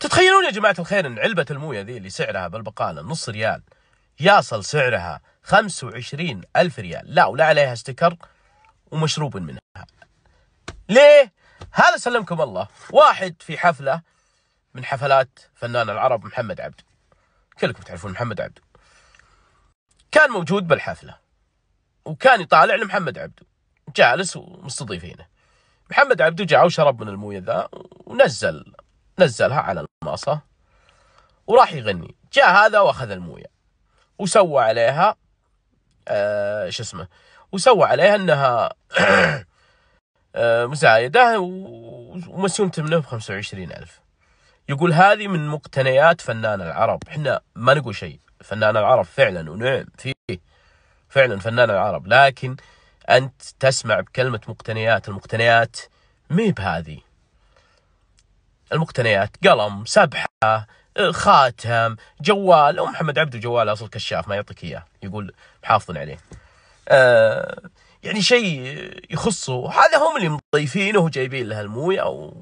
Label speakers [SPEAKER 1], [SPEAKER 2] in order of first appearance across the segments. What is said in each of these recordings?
[SPEAKER 1] تتخيلون يا جماعة الخير أن علبة الموية ذي اللي سعرها بالبقالة نص ريال يصل سعرها 25 ألف ريال لا ولا عليها استكر ومشروب منها ليه؟ هذا سلمكم الله واحد في حفلة من حفلات فنان العرب محمد عبد كلكم تعرفون محمد عبد كان موجود بالحفلة وكان يطالع لمحمد عبد جالس ومستضيفينه محمد عبدو جاء وشرب من المويه ذا ونزل نزلها على الماصة وراح يغني جاء هذا واخذ المويه وسوى عليها آه شو اسمه وسوى عليها انها آه، مزايده ومسيونته منه ب 25000 يقول هذه من مقتنيات فنان العرب احنا ما نقول شيء فنان العرب فعلا ونعم فيه فعلا فنان العرب لكن انت تسمع بكلمه مقتنيات المقتنيات ميب هذه المقتنيات قلم سبحة آه، خاتم جوال أم محمد عبده جوال أصل كشاف ما يعطيك إياه يقول محافظ عليه آه يعني شيء يخصه هذا هم اللي مضيفينه وجايبين له المويه و...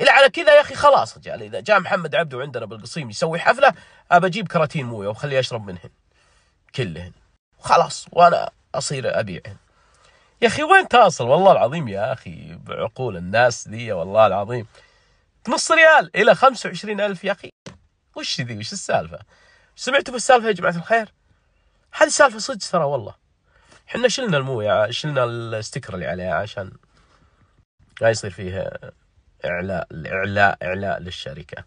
[SPEAKER 1] الى على كذا يا اخي خلاص رجال يعني اذا جاء محمد عبده عندنا بالقصيم يسوي حفله ابى اجيب كراتين مويه وخليه اشرب منهن كلهن خلاص وانا اصير ابيعهن يا اخي وين تصل والله العظيم يا اخي بعقول الناس ذي والله العظيم نص ريال الى 25000 يا اخي وش ذي وش السالفه؟ سمعتوا في السالفه يا جماعه الخير؟ هذه سالفه صدق ترى والله احنا شلنا المويه شلنا الاستكر اللي عليها عشان لا يصير فيه اعلاء الاعلاء اعلاء للشركه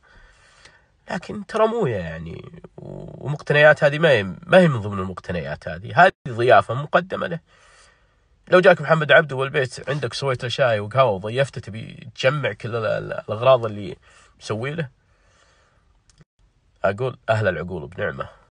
[SPEAKER 1] لكن ترى مويه يعني ومقتنيات هذه ما هي ما هي من ضمن المقتنيات هذه هذه ضيافه مقدمه له لو جاك محمد عبده والبيت عندك سويت له شاي وقهوه وضيفته تبي تجمع كل الاغراض اللي مسوي له اقول اهل العقول بنعمه